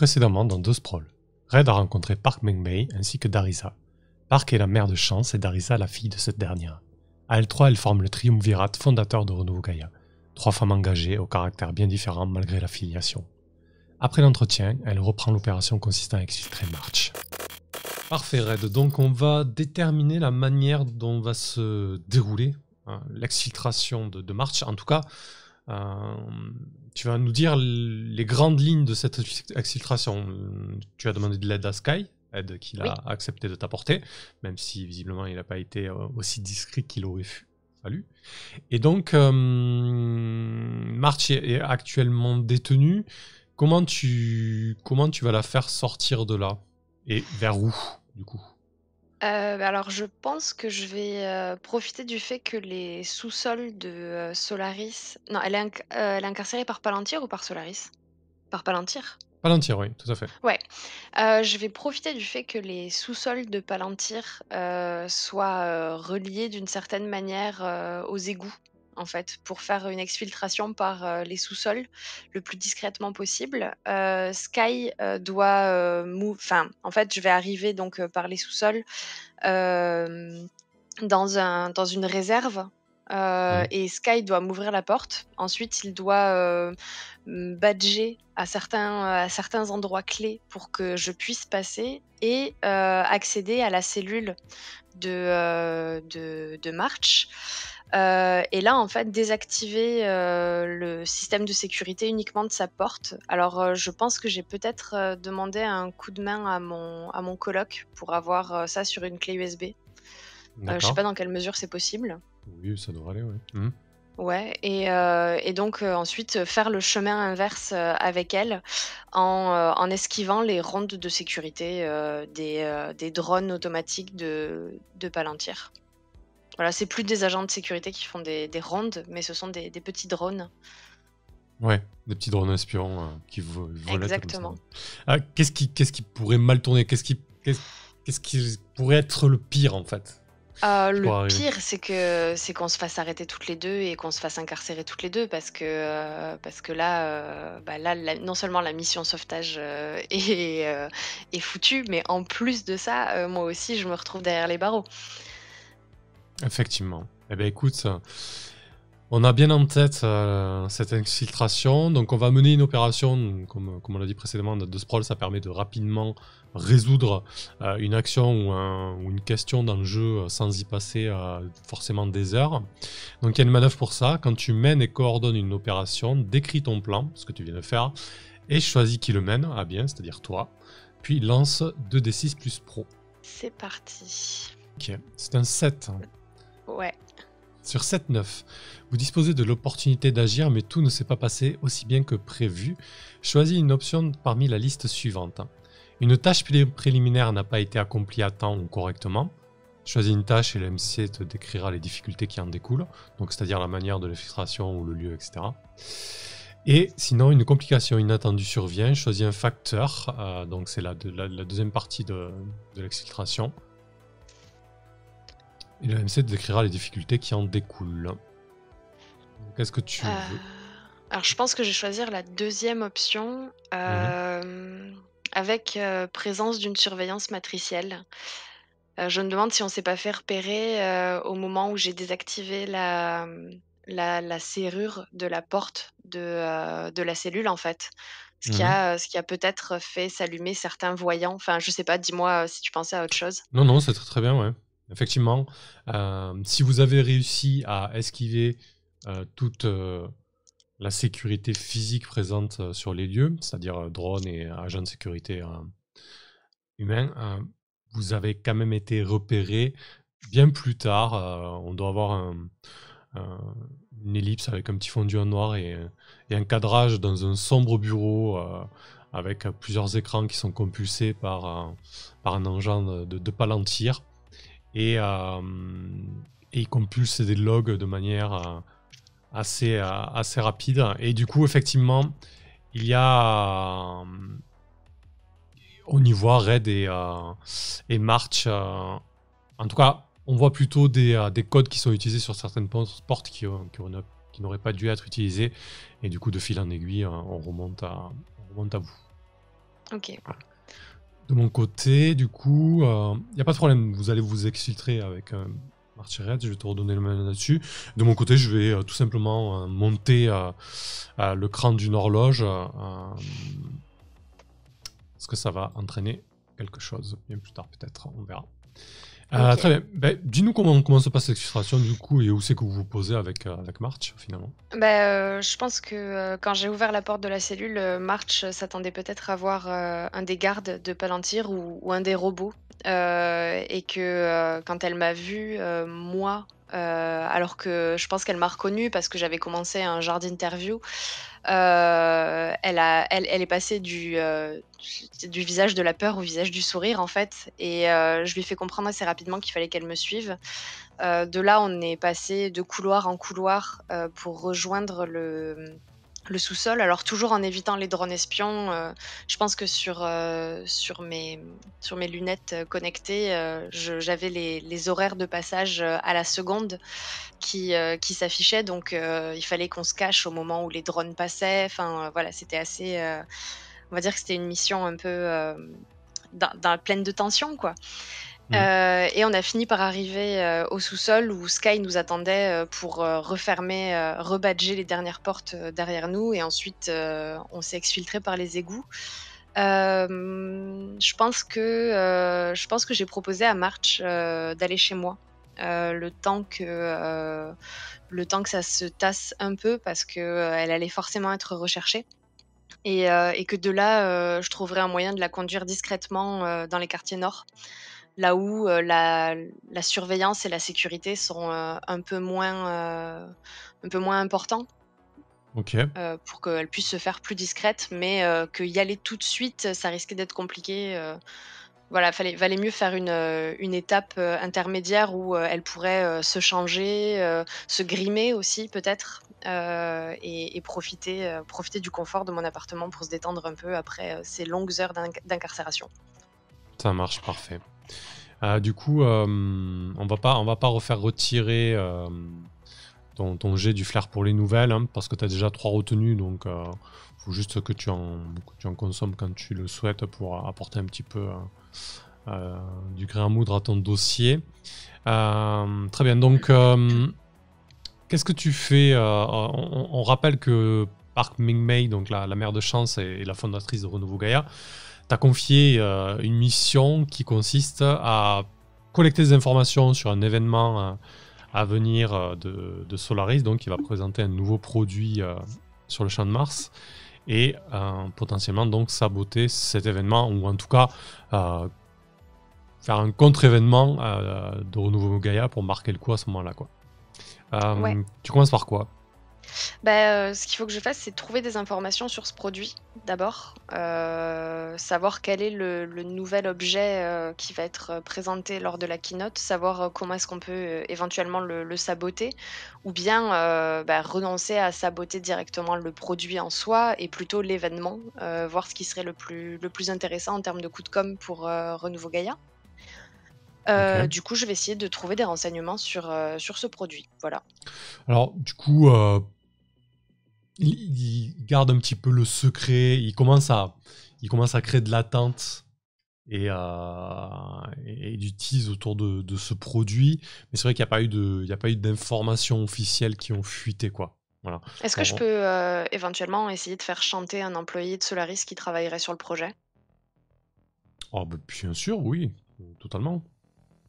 Précédemment dans deux sprawls, Red a rencontré Park Mengmei ainsi que Darisa. Park est la mère de Chance et Darisa la fille de cette dernière. À elles trois, elles forment le triumvirat fondateur de Renouveau Gaia, trois femmes engagées au caractère bien différent malgré la filiation. Après l'entretien, elle reprend l'opération consistant à exfiltrer March. Parfait Red, donc on va déterminer la manière dont va se dérouler hein, l'exfiltration de, de March, en tout cas euh, tu vas nous dire les grandes lignes de cette exfiltration. Tu as demandé de l'aide à Sky, aide qu'il a accepté de t'apporter, même si visiblement il n'a pas été euh, aussi discret qu'il aurait fallu. Et donc, euh, March est actuellement détenu. Comment tu, comment tu vas la faire sortir de là Et vers où, du coup euh, bah, alors je pense que je vais, euh, profiter du fait que les sous-sols de, euh, Solaris non, elle est incarcérée par Palantir ou par Solaris? Par Palantir? Palantir, oui, tout à fait. Ouais, je vais profiter du fait que les sous-sols de Palantir, soient, reliés d'une certaine manière, aux égouts en fait, pour faire une exfiltration par euh, les sous-sols le plus discrètement possible. Euh, Sky euh, doit Enfin, en fait, je vais arriver donc par les sous-sols dans, un, dans une réserve et Sky doit m'ouvrir la porte. Ensuite, il doit badger à certains, à certains endroits clés pour que je puisse passer et accéder à la cellule de, de, de March. Euh, et là, en fait, désactiver euh, le système de sécurité uniquement de sa porte. Alors, euh, je pense que j'ai peut-être demandé un coup de main à mon, à coloc pour avoir ça sur une clé USB. je sais pas dans quelle mesure c'est possible. Oui, ça devrait aller, oui. Hmm. Ouais, et, donc ensuite faire le chemin inverse avec elle en, esquivant les rondes de sécurité des, drones automatiques de, de Palantir. Voilà, c'est plus des agents de sécurité qui font des, rondes, mais ce sont des, petits drones. Ouais, des petits drones aspirants euh, qui volent. Exactement. Ah, qu'est-ce qui, qu'est-ce qui pourrait mal tourner qu'est-ce qui, qui pourrait être le pire en fait euh, le pire, c'est que c'est qu'on se fasse arrêter toutes les deux et qu'on se fasse incarcérer toutes les deux parce que euh, parce que là, bah non seulement la mission sauvetage est, foutue, mais en plus de ça, moi aussi, je me retrouve derrière les barreaux. Effectivement. Eh bien, écoute, on a bien en tête euh, cette infiltration. Donc, on va mener une opération, comme, on l'a dit précédemment, de sprawl. Ça permet de rapidement résoudre euh, une action ou, une question dans le jeu euh, sans y passer forcément des heures. Donc, il y a une manœuvre pour ça. Quand tu mènes et coordonnes une opération, décris ton plan, ce que tu viens de faire, et choisis qui le mène à bien, c'est-à-dire toi. Puis lance 2d6 plus pro. C'est parti. Ok, c'est un 7. Ouais. Sur 7-9, vous disposez de l'opportunité d'agir, mais tout ne s'est pas passé aussi bien que prévu. Choisis une option parmi la liste suivante. Une tâche préliminaire n'a pas été accomplie à temps ou correctement. Choisis une tâche et l'MC te décrira les difficultés qui en découlent, donc c'est-à-dire la manière de l'exfiltration ou le lieu, etc. Et sinon, une complication inattendue survient. Choisis un facteur, euh, donc c'est la, deuxième partie de l'exfiltration. Et le MC décrira les difficultés qui en découlent. Qu'est-ce que tu euh, veux Alors je pense que je vais choisir la deuxième option euh, avec euh, présence d'une surveillance matricielle. je me demande si on s'est pas fait repérer au moment où j'ai désactivé la, la, serrure de la porte de, de la cellule en fait. Ce, qui mhm. a, ce qui a, peut-être fait s'allumer certains voyants. Enfin, je sais pas, dis-moi si tu pensais à autre chose. Non, non, c'est très, très bien, ouais effectivement, euh, si vous avez réussi à esquiver euh, toute euh, la sécurité physique présente sur les lieux, c'est-à-dire drone et agents de sécurité humain, vous avez quand même été repéré bien plus tard. on doit avoir une ellipse avec un petit fondu en noir et, un cadrage dans un sombre bureau avec plusieurs écrans qui sont compulsés par, un engin de palantir et, ils euh, et des logs de manière euh, assez, euh, assez rapide. Et du coup, effectivement, il y a. on y voit Red et, et March. en tout cas, on voit plutôt des, des, codes qui sont utilisés sur certaines portes qui, qui, qui n'auraient pas dû être utilisés. Et du coup, de fil en aiguille, on remonte à, on remonte à vous. Ok. Voilà. De mon côté, du coup, il euh, n'y a pas de problème. Vous allez vous exfiltrer avec un euh, Martirette. Je vais te redonner le menu là-dessus. De mon côté, je vais euh, tout simplement monter le cran d'une horloge. Est-ce que ça va entraîner quelque chose Bien plus tard, peut-être. On verra. Euh, très bien. Ben, dis-nous comment, comment, se passe cette frustration du coup et où c'est que vous vous posez avec, euh, avec March finalement ben, euh, Je pense que quand j'ai ouvert la porte de la cellule, March s'attendait peut-être à voir un des gardes de Palantir ou, ou un des robots. et que quand elle m'a vu, moi, euh, alors que je pense qu'elle m'a reconnue parce que j'avais commencé un genre d'interview. Euh, elle, elle, est passée du, euh, du, visage de la peur au visage du sourire, en fait. Et je lui ai fait comprendre assez rapidement qu'il fallait qu'elle me suive. de là, on est passé de couloir en couloir pour rejoindre le, le sous-sol. Alors toujours en évitant les drones espions, euh, je pense que sur, euh, sur, mes, sur mes lunettes connectées, euh, j'avais les, horaires de passage à la seconde qui, qui s'affichaient. Donc il fallait qu'on se cache au moment où les drones passaient. Enfin voilà, c'était assez... on va dire que c'était une mission un peu... Dans, dans, pleine de tension, quoi. Mm. Euh, et on a fini par arriver euh, au sous-sol où Sky nous attendait euh, pour refermer, rebadger les dernières portes derrière nous et ensuite on s'est exfiltré par les égouts. je pense que je pense que j'ai proposé à March d'aller chez moi le temps que le temps que ça se tasse un peu parce qu'elle allait forcément être recherchée. Et, et que de là, je trouverais un moyen de la conduire discrètement dans les quartiers nord là où euh, la, surveillance et la sécurité sont euh, un, peu moins, euh, un peu moins importants. pour qu'elle puisse se faire plus discrète, mais que qu'y aller tout de suite, ça risquait d'être compliqué. il voilà, fallait, valait mieux faire une, étape intermédiaire où elle pourrait se changer, se grimer aussi peut-être, et, profiter, profiter du confort de mon appartement pour se détendre un peu après ces longues heures d'incarcération. Ça marche parfait. Euh, du coup, euh, on va pas, on va pas refaire retirer euh, ton, jet du flair pour les nouvelles, hein, parce que tu as déjà trois retenues, donc il faut juste que tu, en, consommes quand tu le souhaites pour apporter un petit peu du grain à moudre à ton dossier. très bien, donc qu'est-ce que tu fais on, rappelle que Park Ming-Mei, donc la, mère de chance et, la fondatrice de Renouveau Gaia, T'as confié euh, une mission qui consiste à collecter des informations sur un événement euh, à venir euh, de, Solaris, donc qui va présenter un nouveau produit sur le champ de Mars et potentiellement donc saboter cet événement ou en tout cas faire un contre-événement de Renouveau Gaia pour marquer le coup à ce moment-là. Quoi. Tu commences par quoi bah, euh, ce qu'il faut que je fasse, c'est trouver des informations sur ce produit d'abord, euh, savoir quel est le, nouvel objet euh, qui va être présenté lors de la keynote, savoir comment est-ce qu'on peut éventuellement le, saboter, ou bien bah, renoncer à saboter directement le produit en soi et plutôt l'événement, voir ce qui serait le plus, le plus intéressant en termes de coup de com pour Renouveau Gaïa. Euh, du coup, je vais essayer de trouver des renseignements sur, euh, ce produit. Voilà. Alors, du coup, euh, il, garde un petit peu le secret. Il commence à, commence à créer de l'attente et, et, et, du tease autour de, de ce produit. Mais c'est vrai qu'il n'y a pas eu d'informations officielles qui ont fuité, quoi. Est-ce que je peux éventuellement essayer de faire chanter un employé de Solaris qui travaillerait sur le projet Oh, bah, bien sûr, oui, totalement.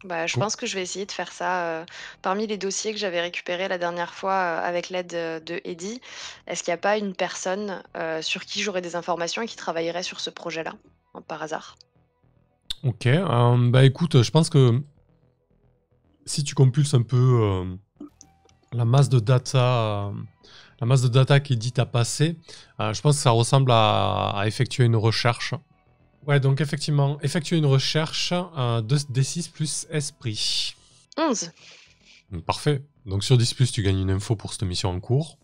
Bah, je pense que je vais essayer de faire ça. Euh, parmi les dossiers que j'avais récupérés la dernière fois euh, avec l'aide de Eddie, est-ce qu'il n'y a pas une personne euh, sur qui j'aurais des informations et qui travaillerait sur ce projet-là, hein, par hasard Ok, bah écoute, je pense que si tu compulses un peu la masse de data, la masse de data t'a passée, je pense que ça ressemble à effectuer une recherche Ouais, donc effectivement, effectuer une recherche euh, de D6 plus esprit. 11. Mm, parfait. Donc sur 10 plus, tu gagnes une info pour cette mission en cours.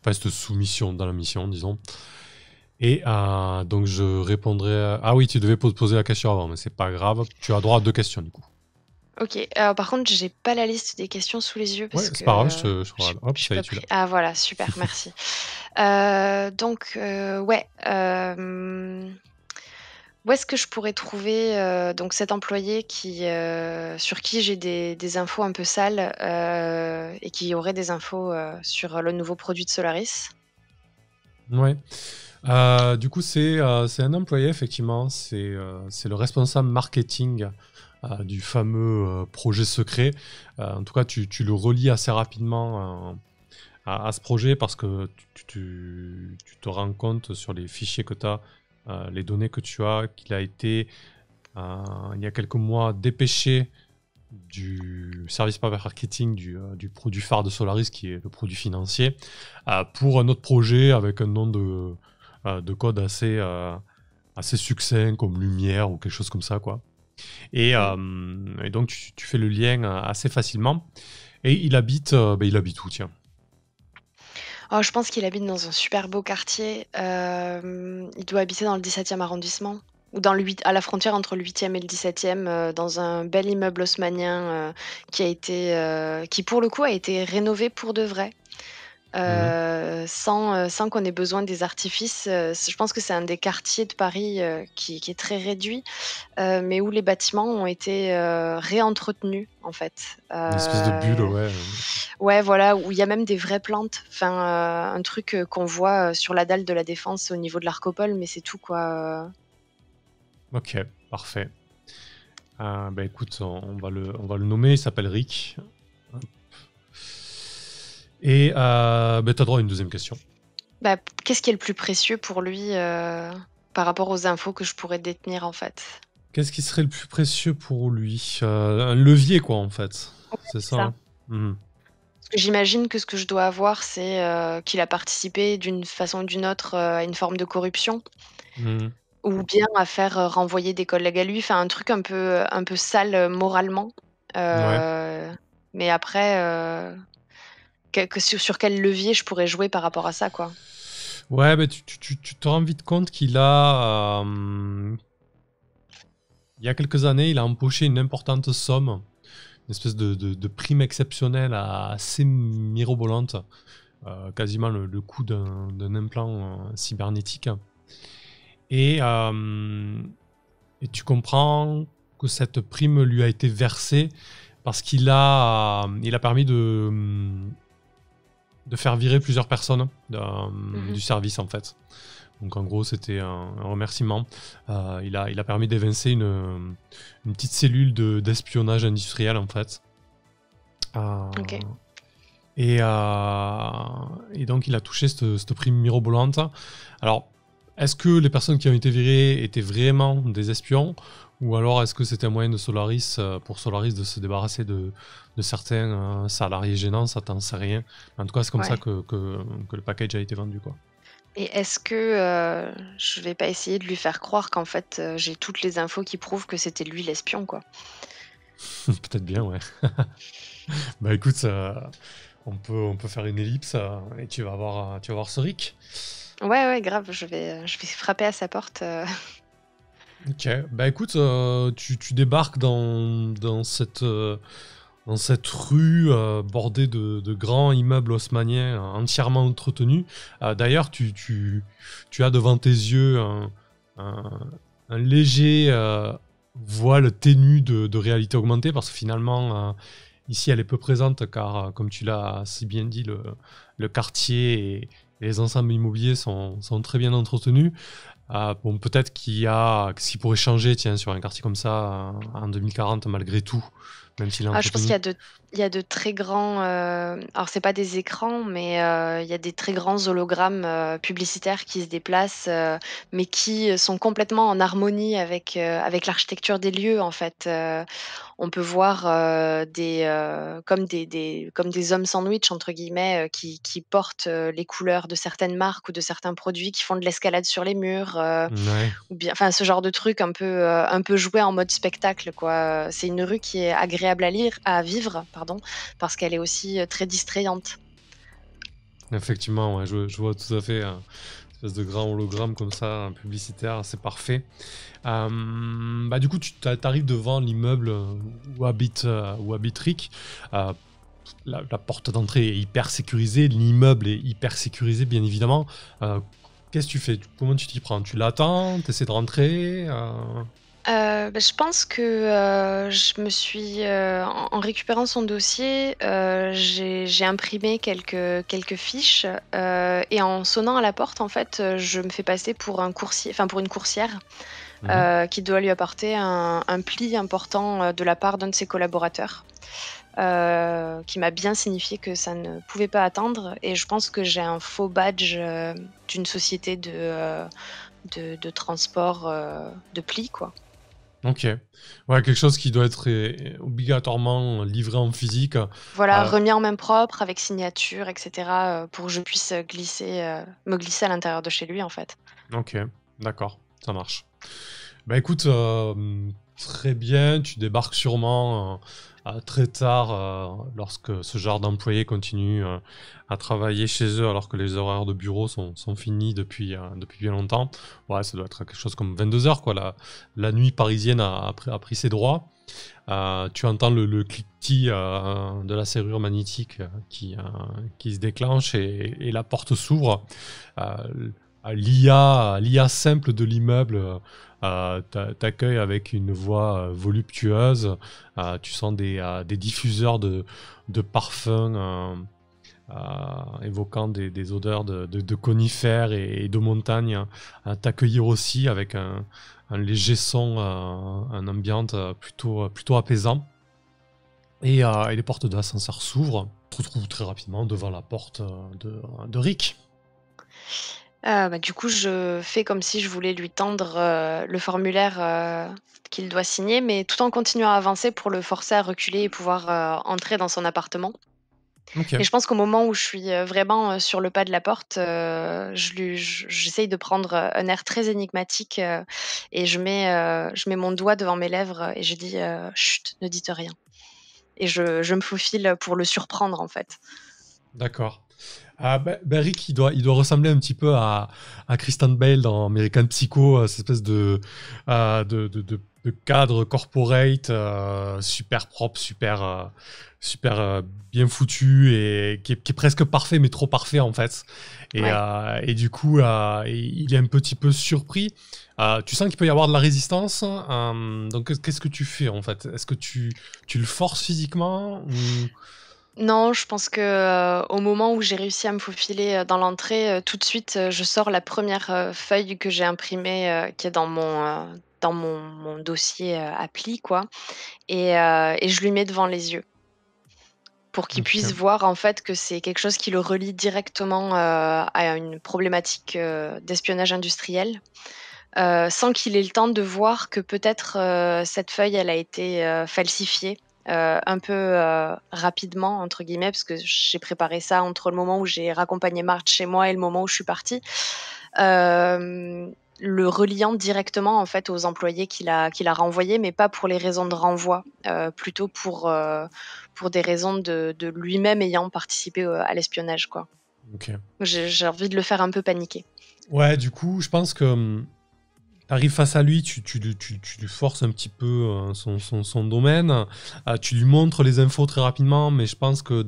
Enfin, cette soumission dans la mission, disons. Et euh, donc je répondrai. Ah oui, tu devais poser la question avant, mais c'est pas grave. Tu as droit à deux questions du coup. Ok. Alors par contre, j'ai pas la liste des questions sous les yeux. ouais, c'est pas grave, je, je, Hop, ça y est, Ah voilà, super, merci. Euh, donc, ouais. Où est-ce que je pourrais trouver euh, donc cet employé qui, euh, sur qui j'ai des, infos un peu sales euh, et qui aurait des infos sur le nouveau produit de Solaris Ouais. du coup, c'est un employé, effectivement. C'est le responsable marketing du fameux projet secret. en tout cas, tu, le relis assez rapidement à, ce projet parce que tu te rends compte sur les fichiers que tu as euh, les données que tu as, qu'il a été, euh, il y a quelques mois, dépêché du service marketing du, euh, produit phare de Solaris, qui est le produit financier, pour un autre projet avec un nom de, de code assez, assez succinct, comme Lumière ou quelque chose comme ça. quoi. Et, donc, tu, fais le lien assez facilement. Et il habite, ben, il habite où, tiens Oh, je pense qu'il habite dans un super beau quartier. Euh, il doit habiter dans le 17e arrondissement ou dans le à la frontière entre le 8e et le 17e, euh, dans un bel immeuble haussmanien euh, qui a été, qui pour le coup a été rénové pour de vrai. Mhm. Euh, euh, sans, qu'on ait besoin des artifices. Euh, je pense que c'est un des quartiers de Paris qui, est très réduit, mais où les bâtiments ont été réentretenus, en fait. Une espèce de bulle, ouais. Ouais, voilà, où il y a même des vraies plantes. Enfin, un truc qu'on voit sur la dalle de la Défense au niveau de l'Arcopole, mais c'est tout, quoi. Ok, parfait. bah écoute, on, va le, on va le nommer, il s'appelle Rick. Et euh, ben, tu as droit à une deuxième question. Bah, qu'est-ce qui est le plus précieux pour lui euh, par rapport aux infos que je pourrais détenir en fait Qu'est-ce qui serait le plus précieux pour lui euh, Un levier quoi en fait. c'est ça. Hein. Mhm. J'imagine que ce que je dois avoir, c'est euh, qu'il a participé d'une façon ou d'une autre à une forme de corruption, mhm. ou bien à faire renvoyer des collègues à lui, enfin un truc un peu, un peu sale moralement. Mais après, sur, sur, quel levier je pourrais jouer par rapport à ça, quoi. Ouais, mais tu, te rends vite compte qu'il a. Euh, il y a quelques années, il a empoché une importante somme, une espèce de, prime exceptionnelle assez mirobolante, euh, quasiment le, coût d'un implant euh, cybernétique. Et, et tu comprends que cette prime lui a été versée parce qu'il a, il a permis de de faire virer plusieurs personnes mhm. du service en fait. Donc en gros, c'était un, remerciement. Euh, il, a, il a permis d'évincer une, petite cellule d'espionnage industriel en fait. Euh, euh, et, donc il a touché ce cette prime mirobolante. Alors est-ce que les personnes qui ont été virées étaient vraiment des espions ou alors est-ce que c'était un moyen de Solaris, euh, pour Solaris de se débarrasser de, certains euh, salariés gênants Ça, t'en sais rien. En tout cas, c'est comme ça que, le package a été vendu. quoi. Et est-ce que euh, je vais pas essayer de lui faire croire qu'en fait j'ai toutes les infos qui prouvent que c'était lui l'espion quoi Peut-être bien, ouais. bah écoute, ça, on peut, on peut faire une ellipse euh, et tu vas voir, euh, tu vas voir Soric. Ouais, ouais, grave, je vais, euh, je vais frapper à sa porte. Ok, bah écoute, tu, débarques dans, dans cette, dans cette rue bordée de, de, grands immeubles haussmanniens entièrement entretenus. D'ailleurs, tu, as devant tes yeux un, léger voile ténu de, réalité augmentée parce que finalement, Ici, elle est peu présente car, euh, comme tu l'as si bien dit, le, quartier et, les ensembles immobiliers sont, très bien entretenus. Euh, bon, peut-être qu'il y a, ce qui pourrait changer, tiens, sur un quartier comme ça en 2040, malgré tout, ah, je pense qu'il y, a de, il de très grands. Euh, alors, c'est pas des écrans, mais euh, il y a des très grands hologrammes euh, publicitaires qui se déplacent, mais qui sont complètement en harmonie avec, avec l'architecture des lieux, en fait. on peut voir des, comme, des, comme des hommes sandwich, entre guillemets, qui, portent les couleurs de certaines marques ou de certains produits qui font de l'escalade sur les murs. ou bien, enfin, ce genre de truc un peu, un peu joué en mode spectacle, quoi. C'est une rue qui est agréable à lire, à vivre, pardon, parce qu'elle est aussi euh, très distrayante. Effectivement, ouais, je, vois tout à fait un hein, espèce de grand hologramme comme ça, hein, publicitaire, c'est parfait. Euh, bah, du coup, tu arrives devant l'immeuble euh, où habite, où habite Rick. la, porte d'entrée est hyper sécurisée, l'immeuble est hyper sécurisé, bien évidemment. Qu'est-ce que tu fais Comment tu t'y prends Tu l'attends Tu essaies de rentrer euh, ben, je pense que euh, je me suis, euh, en récupérant son dossier, j'ai imprimé quelques, fiches et en sonnant à la porte, en fait, je me fais passer pour un coursier, pour une coursière mhm. qui doit lui apporter un, pli important de la part d'un de ses collaborateurs, qui m'a bien signifié que ça ne pouvait pas attendre. Et je pense que j'ai un faux badge d'une société de, transport de plis, quoi. Ok. Ouais, quelque chose qui doit être euh, obligatoirement livré en physique. Euh, voilà, euh, remis en main propre, avec signature, etc., pour que je puisse glisser, me glisser à l'intérieur de chez lui, en fait. Ok, d'accord, ça marche. Bah écoute, très bien, tu débarques sûrement euh, très tard euh, lorsque ce genre d'employés continue euh, à travailler chez eux alors que les horaires de bureau sont, finis depuis, depuis bien longtemps. Ouais, ça doit être quelque chose comme 22 heures, quoi. La, nuit parisienne a, pris ses droits. tu entends le, clic cliquetis de la serrure magnétique qui, qui se déclenche et, et la porte s'ouvre l'IA, simple de l'immeuble euh, euh, t'accueille avec une voix euh, voluptueuse. tu sens des, diffuseurs de, parfums évoquant des, odeurs de, conifères et, de montagnes hein. t'accueillir aussi avec un, léger son, un ambiance plutôt, apaisant. Et, les portes de l'ascenseur s'ouvrent. Tu te retrouves très rapidement devant la porte de, de Rick. Ah, bah, du coup, je fais comme si je voulais lui tendre, euh, le formulaire, euh, qu'il doit signer, mais tout en continuant à avancer pour le forcer à reculer et pouvoir, euh, entrer dans son appartement. Et je pense qu'au moment où je suis, vraiment, sur le pas de la porte, j'essaye de prendre, un air très énigmatique, et je mets, mon doigt devant mes lèvres et je dis, «Chut, ne dites rien» et je me faufile, pour le surprendre, en fait. D'accord. Euh, il doit, il doit ressembler un petit peu à, à Christian Bale dans American Psycho, euh, cette espèce euh, de, de, cadre corporate euh, super propre, super, super bien foutu et qui est, presque parfait, mais trop parfait en fait. Et, du coup, il est un petit peu surpris. tu sens qu'il peut y avoir de la résistance. donc, qu'est-ce que tu fais en fait Est-ce que tu, tu le forces physiquement non, je pense que euh, au moment où j'ai réussi à me faufiler euh, dans l'entrée, euh, tout de suite, je sors la première feuille que j'ai imprimée qui est dans mon, dans mon, dossier appli, quoi. Et, je lui mets devant les yeux pour qu'il puisse voir en fait que c'est quelque chose qui le relie directement à une problématique d'espionnage industriel. sans qu'il ait le temps de voir que peut-être cette feuille elle a été falsifiée euh, un peu euh, rapidement, entre guillemets, parce que j'ai préparé ça entre le moment où j'ai raccompagné Marthe chez moi et le moment où je suis partie, euh, le reliant directement en fait aux employés qu'il a, qu'il a renvoyés, mais pas pour les raisons de renvoi, plutôt pour, pour des raisons de, lui-même ayant participé à l'espionnage. quoi. J'ai envie de le faire un peu paniquer. Ouais, du coup, je pense que hum, arrives face à lui, tu, tu, tu, tu, lui forces un petit peu euh, son, son, son domaine, euh, tu lui montres les infos très rapidement, mais je pense que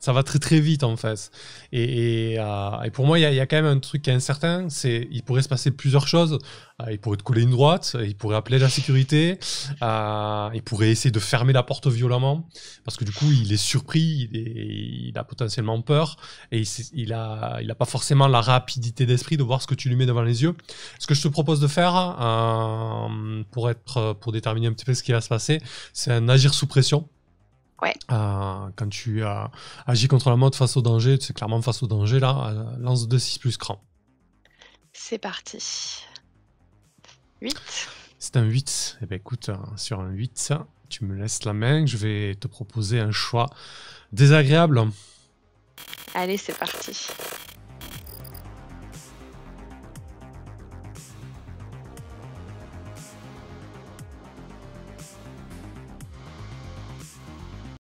ça va très très vite en fait. Et, euh, pour moi, il y, a quand même un truc qui est incertain, c'est il pourrait se passer plusieurs choses. Euh, il pourrait te coller une droite, il pourrait appeler la sécurité, euh, il pourrait essayer de fermer la porte violemment, parce que du coup, il est surpris, il, a potentiellement peur, et il, il, a, il a pas forcément la rapidité d'esprit de voir ce que tu lui mets devant les yeux. Ce que je te propose de faire, pour, être, pour déterminer un petit peu ce qui va se passer, c'est un agir sous pression. Ouais. Euh, quand tu euh, agis contre la mode face au danger, c'est clairement face au danger là, euh, lance 2 6 plus cran. C'est parti. 8. C'est un 8. et eh bien écoute, sur un 8, tu me laisses la main, je vais te proposer un choix désagréable. Allez, c'est parti.